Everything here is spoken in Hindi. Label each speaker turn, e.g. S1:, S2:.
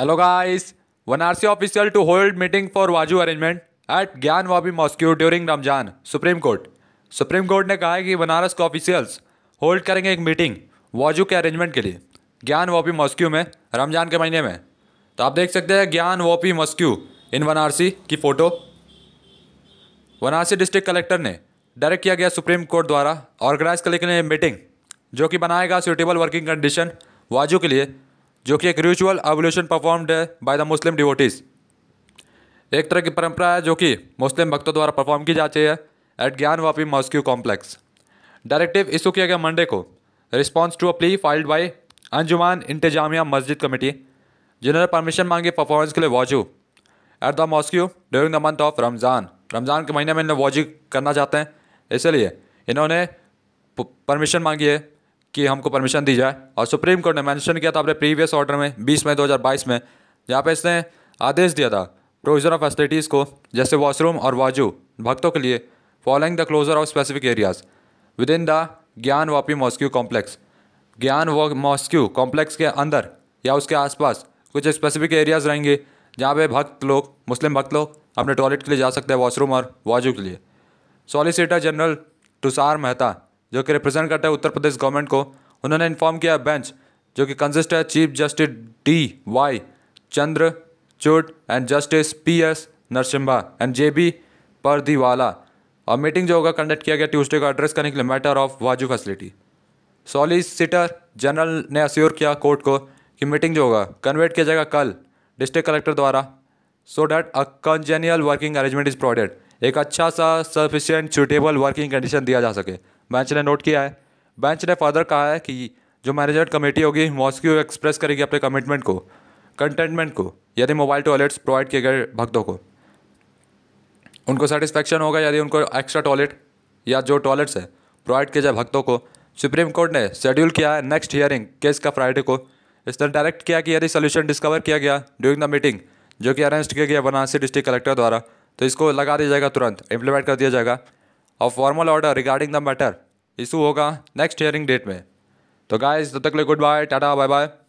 S1: hello guys one RC to hold meeting for वाजू arrangement at Gyanvapi mosque during Ramzan supreme court supreme court ने कहा है कि बनारस के ऑफिशियल्स होल्ड करेंगे एक मीटिंग वाजू के अरेंजमेंट के लिए ज्ञान वापी मॉस्क्यू में रमजान के महीने में तो आप देख सकते हैं ज्ञान वापी मॉस्क्यू इन बनारसी की फ़ोटो बनारसी डिस्ट्रिक्ट कलेक्टर ने डायरेक्ट किया गया सुप्रीम कोर्ट द्वारा ऑर्गेनाइज करने के लिए मीटिंग जो कि बनाएगा सूटेबल वर्किंग कंडीशन वाजू के लिए जो कि एक रिचुअल एवोल्यूशन परफॉर्म्ड है बाय द मुस्लिम डिवोटीज़ एक तरह की परंपरा है जो कि मुस्लिम भक्तों द्वारा परफॉर्म की जाती है at Gyanvapi mosque complex directive issue किया गया मंडे को response to a plea filed by Anjuman Intezamia Masjid committee जिन्होंने परमिशन मांगी परफॉर्मेंस के लिए वॉजू at the mosque during the month of Ramzan Ramzan के महीने में इन्हें वॉजू करना चाहते हैं इसलिए इन्होंने परमिशन मांगी है कि हमको परमिशन दी जाए और सुप्रीम कोर्ट ने मैंशन किया था अपने प्रीवियस ऑर्डर में बीस मई दो में जहाँ पर इसने आदेश दिया था प्रोविजन ऑफ फैसिलिटीज़ को जैसे वॉशरूम और वाजू भक्तों के लिए following the closure of specific areas within the Gyanvapi mosque complex ज्ञान व मॉस्क्यू कॉम्प्लेक्स के अंदर या उसके आसपास कुछ स्पेसिफिक एरियाज़ रहेंगे जहाँ पे भक्त लोग मुस्लिम भक्त लोग अपने टॉयलेट के लिए जा सकते हैं वॉशरूम और वाजू के लिए सॉलिसिटर जनरल तुषार मेहता जो कि रिप्रेजेंट करता है उत्तर प्रदेश गवर्नमेंट को उन्होंने इन्फॉर्म किया बेंच जो कि कंसिस्ट है chief justice D Y Chandrachud and justice P S Narasimha and J B Pardiwala और मीटिंग जो होगा कंडक्ट किया गया ट्यूसडे को एड्रेस करने के लिए मैटर ऑफ वाजू फैसिलिटी सॉलिसिटर जनरल ने अस्योर किया कोर्ट को कि मीटिंग जो होगा कन्वर्ट किया जाएगा कल डिस्ट्रिक्ट कलेक्टर द्वारा so that a congenial working arrangement is provided एक अच्छा सा सफिशियंट सूटेबल वर्किंग कंडीशन दिया जा सके बेंच ने नोट किया है बेंच ने फर्दर कहा है कि जो मैनेजमेंट कमेटी होगी मॉस्क्यू एक्सप्रेस करेगी अपने कमिटमेंट को कंटेनमेंट को यदि मोबाइल टॉयलेट्स प्रोवाइड किए गए भक्तों को उनको सेटिस्फैक्शन होगा यदि उनको एक्स्ट्रा टॉयलेट या जो टॉयलेट्स है प्रोवाइड किए जाए भक्तों को सुप्रीम कोर्ट ने शेड्यूल किया है नेक्स्ट हियरिंग केस का फ्राइडे को इसने डायरेक्ट किया कि यदि सोल्यूशन डिस्कवर किया गया ड्यूरिंग द मीटिंग जो कि अरेंज किया गया वाराणसी डिस्ट्रिक्ट कलेक्टर द्वारा तो इसको लगा दिया जाएगा तुरंत इम्प्लीमेंट कर दिया जाएगा और formal order regarding the matter issue होगा नेक्स्ट हेयरिंग डेट में तो गाइज तब तक ले good bye tata bye bye